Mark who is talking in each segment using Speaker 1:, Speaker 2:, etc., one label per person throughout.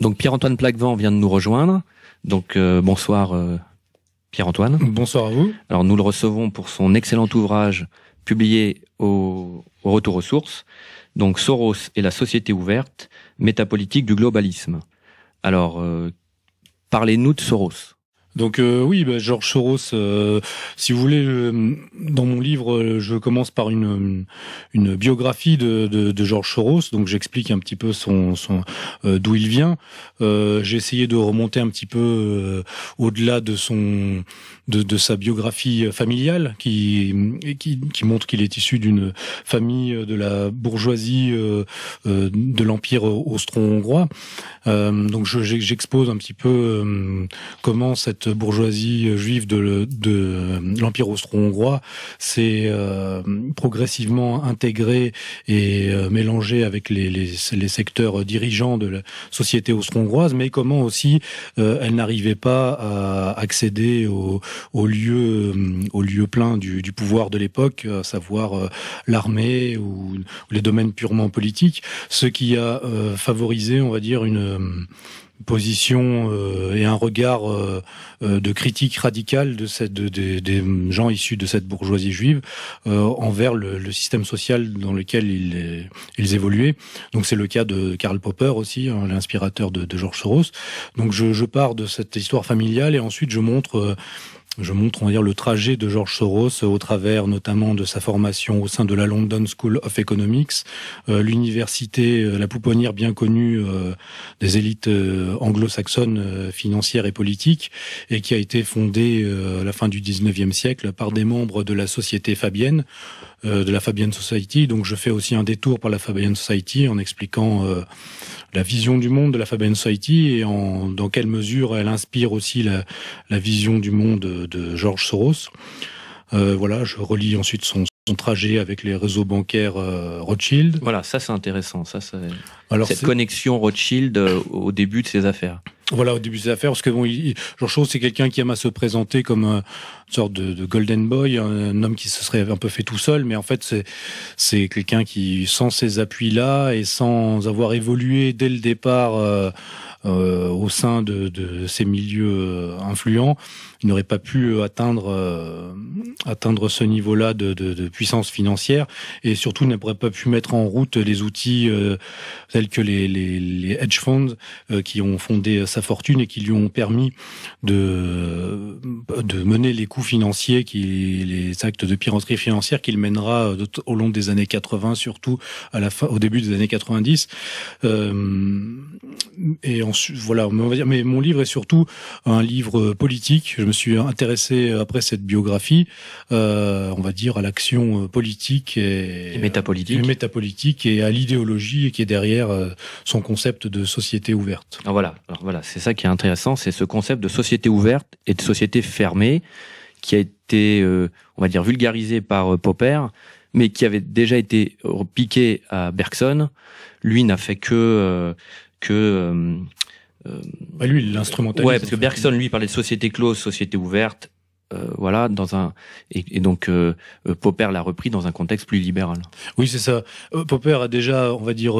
Speaker 1: Donc Pierre-Antoine Plaquevent vient de nous rejoindre. Donc euh, bonsoir euh, Pierre-Antoine. Bonsoir à vous. Alors nous le recevons pour son excellent ouvrage publié au, Retour aux sources, donc Soros et la société ouverte, métapolitique du globalisme. Alors euh, parlez-nous de Soros. Donc euh, oui, bah, Georges
Speaker 2: Soros, euh, si vous voulez, euh, dans mon livre, je commence par une, une biographie de, Georges Soros, donc j'explique un petit peu son, son d'où il vient. J'ai essayé de remonter un petit peu au-delà de son de, de sa biographie familiale qui, qui, qui montre qu'il est issu d'une famille de la bourgeoisie euh, euh, de l'Empire austro-hongrois. Euh, donc j'expose un petit peu comment cette bourgeoisie juive de, de l'Empire austro-hongrois s'est progressivement intégrée et mélangée avec les, les, les secteurs dirigeants de la société austro-hongroise, mais comment aussi elle n'arrivait pas à accéder aux, au lieu euh, au lieu plein du, du pouvoir de l'époque, à savoir euh, l'armée ou, les domaines purement politiques, ce qui a euh, favorisé, on va dire, une position et un regard de critique radicale de cette des gens issus de cette bourgeoisie juive envers le, le, système social dans lequel ils, ils évoluaient. Donc c'est le cas de Karl Popper aussi, hein, l'inspirateur de, de George Soros. Donc je, je, pars de cette histoire familiale et ensuite je montre je montre, on va dire, le trajet de George Soros euh, au travers notamment de sa formation au sein de la London School of Economics, euh, l'université, euh, la pouponnière bien connue des élites anglo-saxonnes financières et politiques, et qui a été fondée à la fin du 19e siècle par des membres de la société fabienne, de la Fabian Society. Donc je fais aussi un détour par la Fabian Society en expliquant la vision du monde de la Fabian Society et en, dans quelle mesure elle inspire aussi la, la vision du monde de, Georges Soros. Euh, voilà, je relis ensuite son, trajet avec les réseaux bancaires
Speaker 1: euh, Rothschild. Voilà, ça c'est intéressant. Ça, Alors, cette connexion Rothschild euh, au début de ses affaires.
Speaker 2: Voilà, au début de ses affaires, parce que bon, George Georges Soros c'est quelqu'un qui aime à se présenter comme une sorte de, golden boy, un, homme qui se serait un peu fait tout seul, mais en fait c'est c'est quelqu'un qui, sans ces appuis là et sans avoir évolué dès le départ euh, au sein de, de, ces milieux euh, influents, il n'aurait pas pu euh, atteindre atteindre ce niveau-là de, de, de, puissance financière et surtout n'aurait pas pu mettre en route les outils tels que les, les, les hedge funds qui ont fondé sa fortune et qui lui ont permis de de mener les coûts financiers, qui les actes de piraterie financière qu'il mènera au long des années 80, surtout à la fin, au début des années 90. et voilà, mais, on va dire, mais mon livre est surtout un livre politique. Je me suis intéressé après cette biographie, euh, on va dire, à l'action politique et, métapolitique, et métapolitique et à l'idéologie qui est derrière euh, son concept de société ouverte.
Speaker 1: Ah, voilà, alors voilà, c'est ça qui est intéressant, c'est ce concept de société ouverte et de société fermée qui a été, euh, on va dire, vulgarisé par Popper, mais qui avait déjà été piqué à Bergson. Lui n'a fait que que euh,
Speaker 2: bah, lui, il Ouais, parce que Bergson,
Speaker 1: lui, parlait de société close, société ouverte. Euh, voilà, dans un et, donc euh, euh, Popper l'a repris dans un contexte plus libéral.
Speaker 2: Oui, c'est ça. Popper a déjà, on va dire,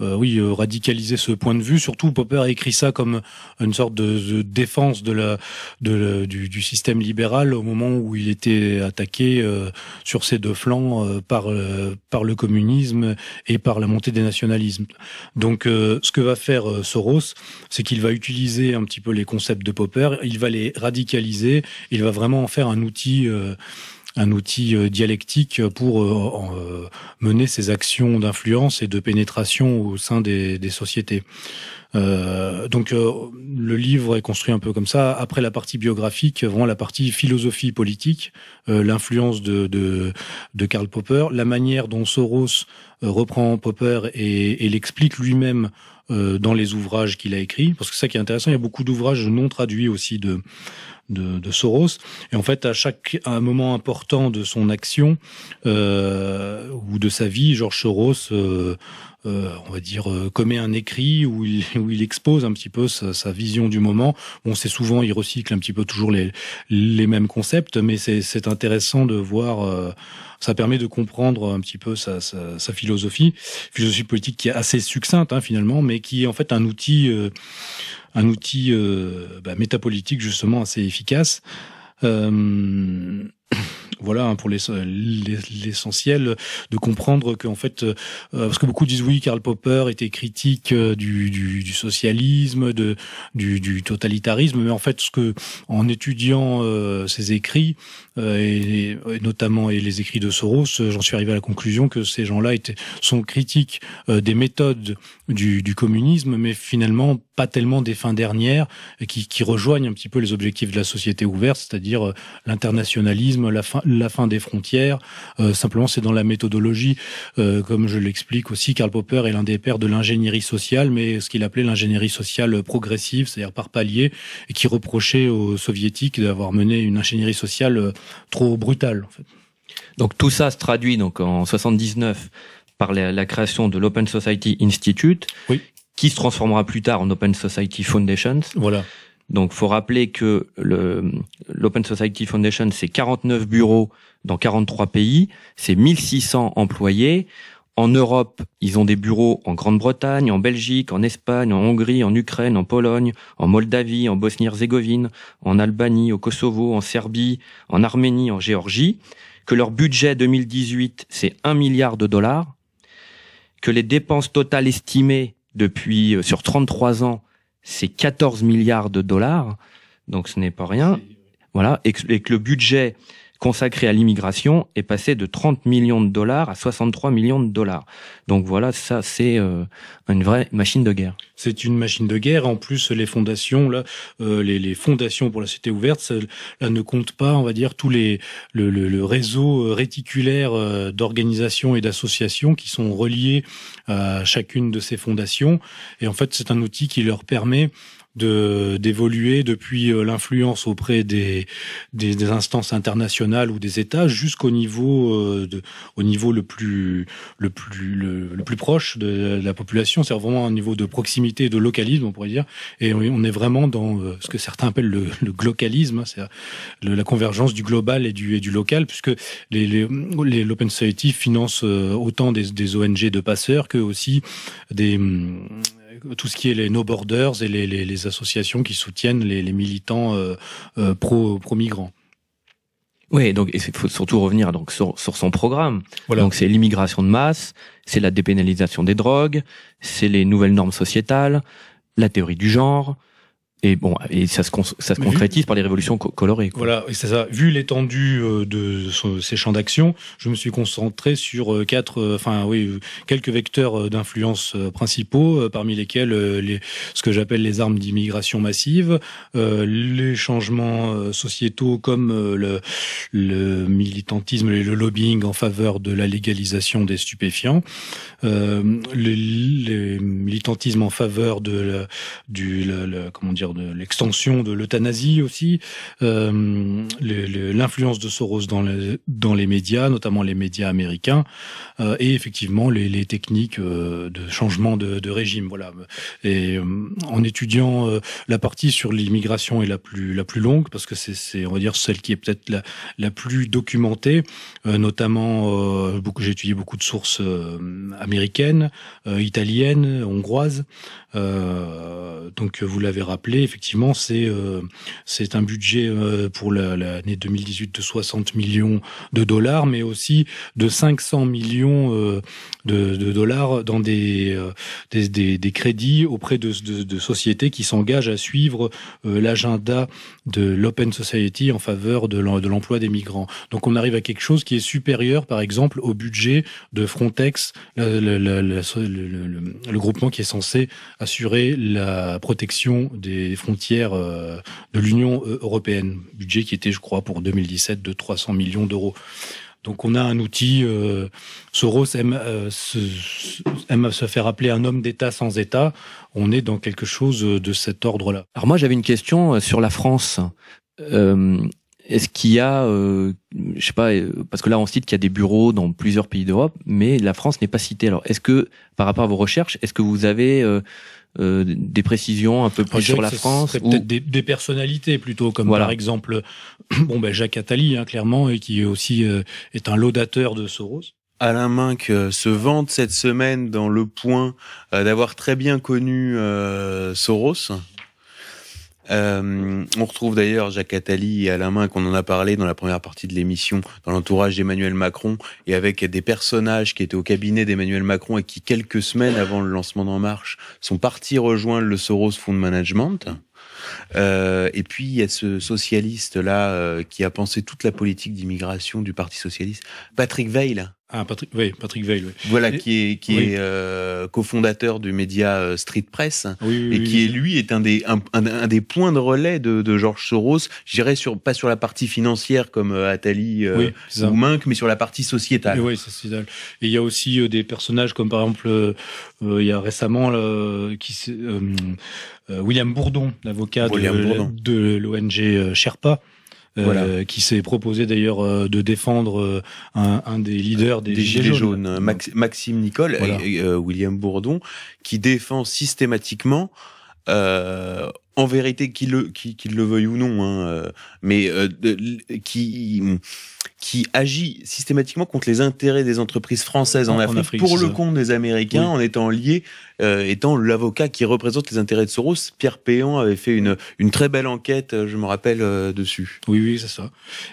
Speaker 2: oui, radicalisé ce point de vue. Surtout, Popper a écrit ça comme une sorte de, défense de la, de du, système libéral au moment où il était attaqué sur ses deux flancs par par le communisme et par la montée des nationalismes. Donc, ce que va faire Soros, c'est qu'il va utiliser un petit peu les concepts de Popper, il va les radicaliser il va vraiment en faire un outil euh, un outil euh, dialectique pour euh, mener ses actions d'influence et de pénétration au sein des, sociétés. donc le livre est construit un peu comme ça. Après la partie biographique, vraiment la partie philosophie politique, l'influence de, de, de, Karl Popper, la manière dont Soros reprend Popper et, l'explique lui-même dans les ouvrages qu'il a écrits. Parce que ça qui est intéressant, il y a beaucoup d'ouvrages non traduits aussi de de, Soros. Et en fait, à chaque à un moment important de son action euh, ou de sa vie, Georges Soros euh, euh, on va dire, commet un écrit où il, où il expose un petit peu sa, vision du moment. Bon, c'est souvent, il recycle un petit peu toujours les, les mêmes concepts, mais c'est intéressant de voir, ça permet de comprendre un petit peu sa, sa, sa, philosophie, philosophie politique qui est assez succincte hein, finalement, mais qui est en fait un outil un outil euh, bah, métapolitique justement assez efficace. Euh, voilà hein, pour euh, l'essentiel de comprendre que en fait euh, euh, parce que beaucoup disent oui Karl Popper était critique du, socialisme de du, totalitarisme mais en fait ce que en étudiant ses écrits et, notamment et les écrits de Soros j'en suis arrivé à la conclusion que ces gens-là étaient sont critiques des méthodes du, communisme mais finalement pas tellement des fins dernières qui rejoignent un petit peu les objectifs de la société ouverte c'est-à-dire l'internationalisme la fin, des frontières. Euh, simplement, c'est dans la méthodologie, euh, comme je l'explique aussi. Karl Popper est l'un des pères de l'ingénierie sociale, mais ce qu'il appelait l'ingénierie sociale progressive, c'est-à-dire par palier, et qui reprochait aux soviétiques d'avoir mené une ingénierie sociale euh, trop brutale.
Speaker 1: Donc tout ça se traduit donc en 79 par la, création de l'Open Society Institute, qui se transformera plus tard en Open Society Foundations. Voilà. Donc, faut rappeler que l'Open Society Foundation, c'est 49 bureaux dans 43 pays, c'est 1600 employés. En Europe, ils ont des bureaux en Grande-Bretagne, en Belgique, en Espagne, en Hongrie, en Ukraine, en Pologne, en Moldavie, en Bosnie-Herzégovine, en Albanie, au Kosovo, en Serbie, en Arménie, en Géorgie, que leur budget 2018, c'est 1 milliard de dollars, que les dépenses totales estimées depuis euh, sur 33 ans, c'est 14 milliards de dollars, donc ce n'est pas rien. Voilà, et le budget consacré à l'immigration est passé de 30 millions de dollars à 63 millions de dollars. Donc voilà, ça c'est euh, une vraie machine de guerre. C'est une machine
Speaker 2: de guerre. En plus, les fondations là, euh, les, les, fondations pour la cité ouverte, ça, là ne compte pas, on va dire, tous les le, le, le réseau euh, réticulaire d'organisations et d'associations qui sont reliées à chacune de ces fondations. Et en fait, c'est un outil qui leur permet de d'évoluer depuis euh, l'influence auprès des, des, des instances internationales ou des États jusqu'au niveau euh, de, au niveau le plus le plus le, plus proche de la population c'est vraiment un niveau de proximité de localisme on pourrait dire et on est vraiment dans euh, ce que certains appellent le, le glocalisme hein. c'est la convergence du global et du et du local puisque les l'open les, l'open society finance autant des, des ONG de passeurs que aussi des hum, euh, tout ce qui est les No Borders et les, associations qui soutiennent les, militants euh, euh, pro, migrants.
Speaker 1: Oui, donc il faut surtout revenir donc sur, son programme. Donc c'est l'immigration de masse, c'est la dépénalisation des drogues, c'est les nouvelles normes sociétales, la théorie du genre, et bon, et ça se, ça se concrétise par les révolutions colorées. Quoi.
Speaker 2: Voilà, et c'est ça. Vu l'étendue euh, de ces champs d'action, je me suis concentré sur euh, quatre, euh, enfin oui, quelques vecteurs d'influence principaux, parmi lesquels les, ce que j'appelle les armes d'immigration massive, les changements sociétaux comme le, le, militantisme et le lobbying en faveur de la légalisation des stupéfiants, le les, en faveur de la, du, comment dire l'extension de l'euthanasie aussi, euh, l'influence de Soros dans, dans les médias, notamment les médias américains, euh, et effectivement les, les techniques euh, de changement de, de, régime. Voilà. Et euh, en étudiant euh, la partie sur l'immigration est la plus la plus longue parce que c'est on va dire celle qui est peut-être la, la plus documentée, notamment beaucoup j'ai étudié beaucoup de sources américaines, italiennes, hongroises. donc vous l'avez rappelé, effectivement, c'est euh, c'est un budget euh, pour l'année 2018 de 60 millions de dollars, mais aussi de 500 millions euh, de, dollars dans des, des, crédits auprès de, sociétés qui s'engagent à suivre l'agenda de l'Open Society en faveur de l'emploi des migrants. Donc on arrive à quelque chose qui est supérieur, par exemple, au budget de Frontex, le groupement qui est censé assurer la protection des frontières euh, de l'Union euh, européenne. Budget qui était, je crois, pour 2017 de 300 millions d'euros. Donc on a un outil. Euh, Soros aime, se, faire appeler un homme d'État sans État. On est dans quelque chose de cet ordre-là.
Speaker 1: Alors moi j'avais une question sur la France. Est-ce qu'il y a, euh, je sais pas, euh, parce que là on cite qu'il y a des bureaux dans plusieurs pays d'Europe, mais la France n'est pas citée. Alors, est-ce que par rapport à vos recherches, est-ce que vous avez euh, euh, des précisions un peu plus sur la France ou...
Speaker 2: des, personnalités plutôt, comme par exemple, bon ben Jacques Attali, hein, clairement, et qui aussi est un laudateur de
Speaker 3: Soros. Alain Minck se vante cette semaine dans Le Point d'avoir très bien connu Soros euh, on retrouve d'ailleurs Jacques Attali à la Main, qu'on en a parlé dans la première partie de l'émission, dans l'entourage d'Emmanuel Macron, et avec des personnages qui étaient au cabinet d'Emmanuel Macron et qui, quelques semaines avant le lancement d'En Marche, sont partis rejoindre le Soros Fund Management. Euh, et puis il y a ce socialiste là euh, qui a pensé toute la politique d'immigration du Parti socialiste, Patrick Veil, ah, Patrick, oui, Patrick Veil. Voilà, qui est, qui est euh, cofondateur du média euh, Street Press et qui, est, lui, est un des, un, des points de relais de, de Georges Soros. Je dirais sur, pas sur la partie financière comme euh, Attali ou Mink, mais sur la partie sociétale. Et il y a
Speaker 2: aussi des personnages comme, par exemple, il y a récemment qui, William Bourdon, l'avocat de, de l'ONG Sherpa euh,
Speaker 3: qui s'est proposé d'ailleurs euh, de défendre euh, un, un, des leaders des, des Gilets, jaunes, Maxime Nicole et William Bourdon, qui défend systématiquement euh, en vérité qu'il le, veuillent le veuille ou non, hein, mais qui qui agit systématiquement contre les intérêts des entreprises françaises en, Afrique, pour le compte des Américains en étant lié, euh, étant l'avocat qui représente les intérêts de Soros. Pierre Péan avait fait une, une très belle enquête, euh, je me rappelle, euh, dessus. Oui, oui, c'est ça.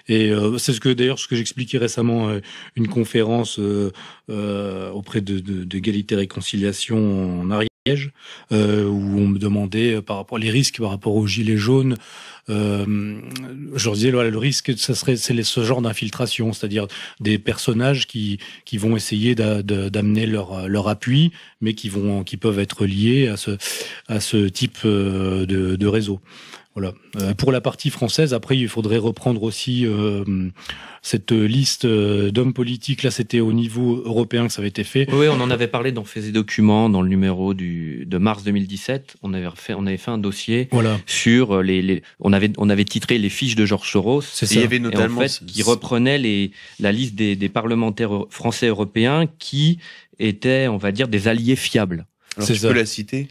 Speaker 3: Et c'est ce que d'ailleurs ce que j'expliquais récemment, une conférence auprès
Speaker 2: de, de, de Réconciliation en arrière euh, où on me demandait euh, par rapport les risques par rapport aux gilet jaune, Euh, je leur disais, le risque, ça serait, c'est ce genre d'infiltration, c'est-à-dire des personnages qui, qui vont essayer d'amener leur, leur appui, mais qui, vont, qui peuvent être liés à ce, à ce type euh, de, de réseau. Voilà. Euh, pour la partie française, après, il faudrait reprendre aussi euh, cette liste euh, d'hommes politiques. Là, c'était au niveau européen que ça avait
Speaker 1: été fait. Oui, on en avait parlé dans Fais et Documents, dans le numéro du, de mars 2017. On avait, fait, on avait fait un dossier sur euh, les, on, avait, on avait titré les fiches de Georges Soros. C'est ça. Il y avait En fait, qui reprenait les, la liste des, des parlementaires français européens qui étaient, on va dire, des alliés fiables. Alors, tu peux la citer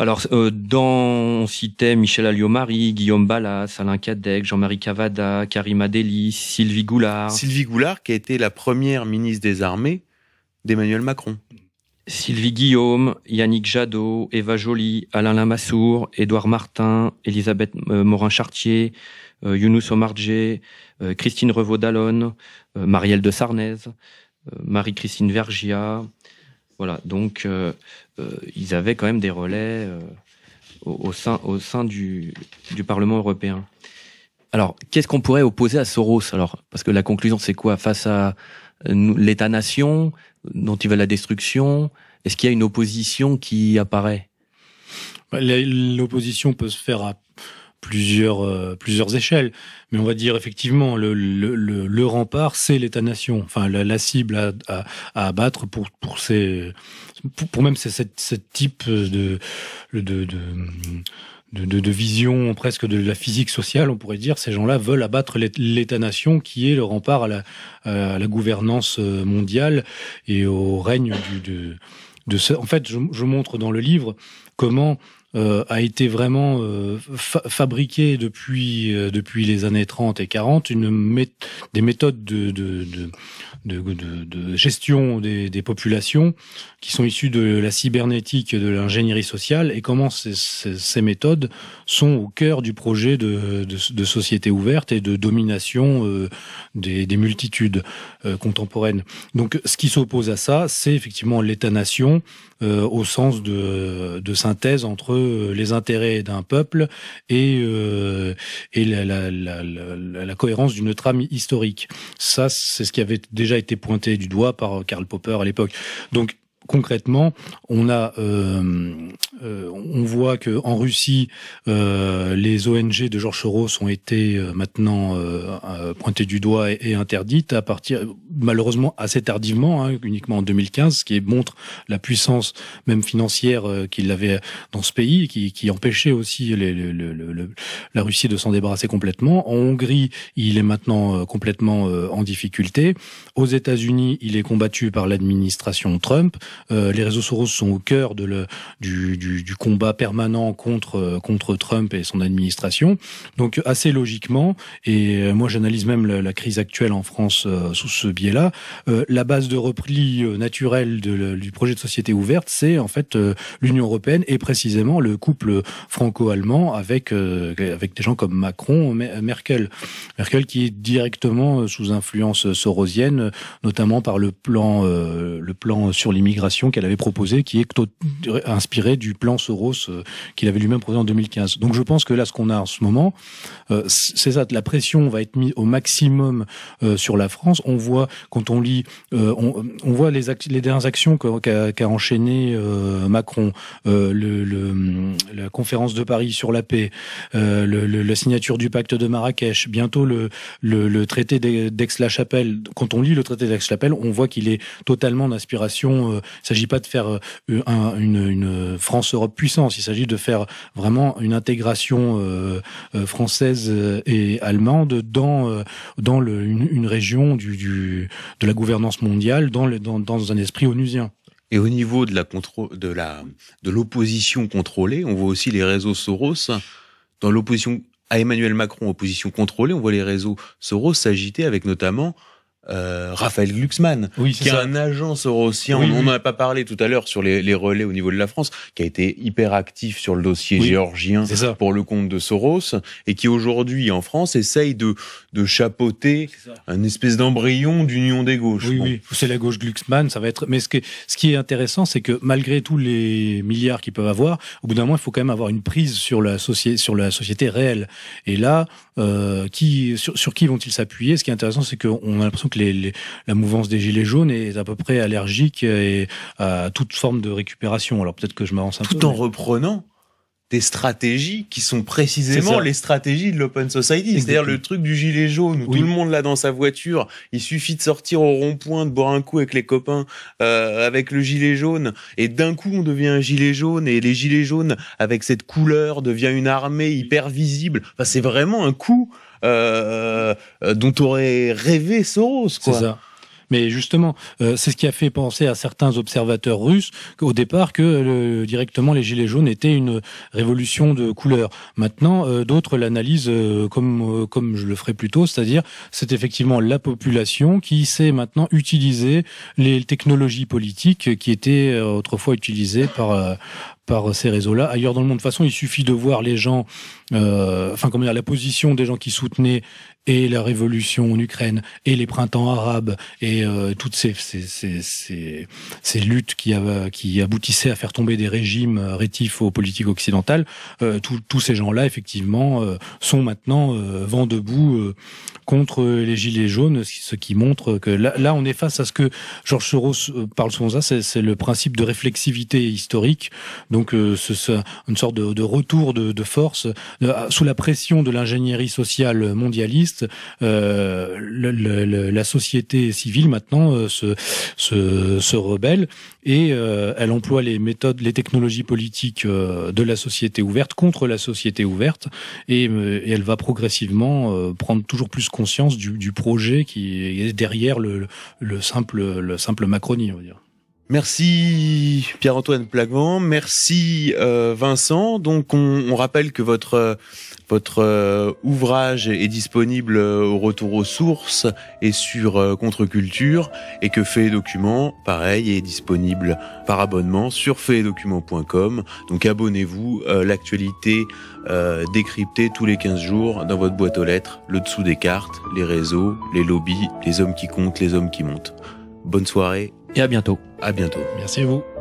Speaker 1: alors, euh, dans, on citait Michel Alliomarie, Guillaume Ballas, Alain Cadec, Jean-Marie Cavada, Karim Adeli, Sylvie Goulard. Sylvie Goulard, qui a été la première ministre des Armées d'Emmanuel Macron. Sylvie Guillaume, Yannick Jadot, Eva Joly, Alain Lamassoure, Édouard Martin, Elisabeth euh, Morin-Chartier, euh, Younous euh, Christine revaud dallon Marielle de Sarnez, Marie-Christine Vergia, voilà, donc euh, euh, ils avaient quand même des relais euh, au, sein, au sein du, du Parlement européen. Alors, qu'est-ce qu'on pourrait opposer à Soros Alors, parce que la conclusion, c'est quoi Face à l'État-nation dont il veut la destruction, est-ce qu'il y a une opposition qui apparaît bah,
Speaker 2: L'opposition peut se faire à plusieurs, euh, plusieurs échelles. Mais on va dire effectivement, le, le, le, rempart, c'est l'État-nation, enfin la, la cible à, à, abattre pour, pour, ces, pour, même ce type de, de, de, de, de, de, vision presque de la physique sociale, on pourrait dire, ces gens-là veulent abattre l'État-nation qui est le rempart à la, à la gouvernance euh, mondiale et au règne du, de, de ce... En fait, je, je montre dans le livre comment euh, a été vraiment euh, fabriqué depuis euh, depuis les années 30 et 40 une des méthodes de, de, de, de, de gestion des, des, populations qui sont issues de la cybernétique de l'ingénierie sociale et comment ces, ces, méthodes sont au cœur du projet de, de, société ouverte et de domination euh, des, des, multitudes contemporaines. Donc ce qui s'oppose à ça, c'est effectivement l'État-nation au sens de, de synthèse entre euh, les intérêts d'un peuple et, euh, et la, cohérence d'une trame historique. Ça, c'est ce qui avait déjà été pointé du doigt par Karl Popper à l'époque. Donc concrètement, on a euh, euh, on voit que en Russie, euh, les ONG de Georges Soros ont été euh, maintenant euh, pointées du doigt et, interdites à partir, malheureusement assez tardivement, hein, uniquement en 2015, ce qui montre la puissance même financière qu'il avait dans ce pays, qui, qui empêchait aussi la Russie de s'en débarrasser complètement. En Hongrie, il est maintenant complètement en difficulté. Aux États-Unis, il est combattu par l'administration Trump. les réseaux Soros sont au cœur de le, du du, combat permanent contre euh, contre Trump et son administration. Donc assez logiquement, et euh, moi j'analyse même la, crise actuelle en France euh, sous ce biais-là, la base de repli naturelle du projet de société ouverte, c'est en fait l'Union européenne et précisément le couple franco-allemand avec avec des gens comme Macron, Merkel, Merkel qui est directement sous influence sorosienne, notamment par le plan le plan sur l'immigration qu'elle avait proposé, qui est inspiré du plan Soros euh, qu'il avait lui-même proposé en 2015. Donc je pense que là, ce qu'on a en ce moment, euh, c'est ça. La pression va être mise au maximum euh, sur la France. On voit quand on lit, on, voit les, les dernières actions qu'a qu enchaîné Macron, la conférence de Paris sur la paix, la signature du pacte de Marrakech, bientôt le, traité d'Aix-la-Chapelle. Quand on lit le traité d'Aix-la-Chapelle, on voit qu'il est totalement d'inspiration. Il ne s'agit pas de faire une France sera Europe puissance. Il s'agit de faire vraiment une intégration euh, euh, française euh, et allemande dans dans une, région du, du, de la gouvernance mondiale, dans, dans, dans un
Speaker 3: esprit onusien. Et au niveau de la de la de l'opposition contrôlée, on voit aussi les réseaux Soros dans l'opposition à Emmanuel Macron, opposition contrôlée, on voit les réseaux Soros s'agiter avec notamment euh, Raphaël Glucksmann, qui est un agent sorosien. on n'en a pas parlé tout à l'heure sur les, relais au niveau de la France, qui a été hyper actif sur le dossier géorgien pour le compte de Soros et qui aujourd'hui en France essaye de, de chapeauter un espèce d'embryon d'union des gauches. Oui, c'est la gauche Glucksmann, ça va être.
Speaker 2: Mais ce, qui est intéressant, c'est que malgré tous les milliards qu'ils peuvent avoir, au bout d'un moment, il faut quand même avoir une prise sur la, société sur la société réelle. Et là, euh, sur, sur qui vont-ils s'appuyer Ce qui est intéressant, c'est qu'on a l'impression que la mouvance des Gilets jaunes est à peu près allergique à toute forme de récupération. Alors peut-être que je m'avance un peu. Tout en reprenant
Speaker 3: des stratégies qui sont précisément les stratégies de l'open society. C'est-à-dire le truc du gilet jaune où tout le monde là, dans sa voiture, il suffit de sortir au rond-point, de boire un coup avec les copains, euh, avec le gilet jaune, et d'un coup on devient un gilet jaune, et les gilets jaunes avec cette couleur devient une armée hyper visible. Enfin, c'est vraiment un coup euh, euh, dont aurait rêvé Soros. C'est ça. Mais justement, euh, c'est ce qui a fait penser
Speaker 2: à certains observateurs russes au départ que euh, directement les gilets jaunes étaient une révolution de couleur. Maintenant, d'autres l'analysent comme comme je le ferai plus tôt, c'est-à-dire c'est effectivement la population qui sait maintenant utiliser les technologies politiques qui étaient autrefois utilisées par par euh, ces réseaux-là ailleurs dans le monde. De toute façon, il suffit de voir les gens, euh, enfin comment dire, la position des gens qui soutenaient et la révolution en Ukraine et les printemps arabes et euh, toutes ces ces, ces, ces, luttes qui, qui aboutissaient à faire tomber des régimes euh, rétifs aux politiques occidentales, euh, tous ces gens-là, effectivement, sont maintenant vent debout contre les gilets jaunes, ce qui montre que là, on est face à ce que Georges Soros parle souvent ça, c'est le principe de réflexivité historique, donc une sorte de, de retour de, de force sous la pression de l'ingénierie sociale mondialiste euh, la société civile maintenant euh, se, se, se, rebelle et euh, elle emploie les méthodes, les technologies politiques de la société ouverte contre la société ouverte et, elle va progressivement prendre toujours plus conscience du, du projet qui est derrière le, le simple le simple Macronie, on va dire.
Speaker 3: Merci Pierre-Antoine Plaguen, merci euh, Vincent. Donc on, rappelle que votre votre euh, ouvrage est disponible au retour aux sources et sur euh, Contre-culture et que Fait et pareil, est disponible par abonnement sur faitdocument.com Donc abonnez-vous, l'actualité décryptée tous les 15 jours dans votre boîte aux lettres, le dessous des cartes, les réseaux, les lobbies, les hommes qui comptent, les hommes qui montent. Bonne soirée et à bientôt. À bientôt.
Speaker 1: Merci à vous.